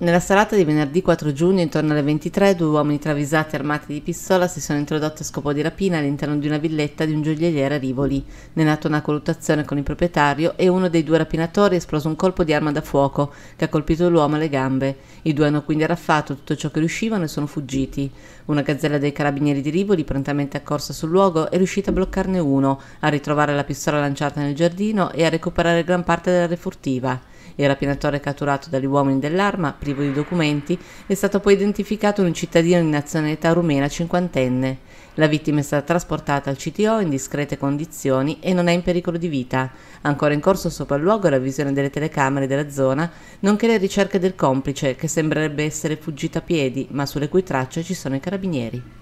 Nella serata di venerdì 4 giugno, intorno alle 23, due uomini travisati armati di pistola si sono introdotti a scopo di rapina all'interno di una villetta di un gioielliere a Rivoli. Ne è nata una colluttazione con il proprietario e uno dei due rapinatori è esploso un colpo di arma da fuoco che ha colpito l'uomo alle gambe. I due hanno quindi arraffato tutto ciò che riuscivano e sono fuggiti. Una gazzella dei carabinieri di Rivoli, prontamente accorsa sul luogo, è riuscita a bloccarne uno, a ritrovare la pistola lanciata nel giardino e a recuperare gran parte della refurtiva. Il rapinatore catturato dagli uomini dell'arma, privo di documenti, è stato poi identificato un cittadino di nazionalità rumena cinquantenne. La vittima è stata trasportata al CTO in discrete condizioni e non è in pericolo di vita. Ancora in corso sopralluogo e la visione delle telecamere della zona, nonché le ricerche del complice che sembrerebbe essere fuggito a piedi, ma sulle cui tracce ci sono i carabinieri.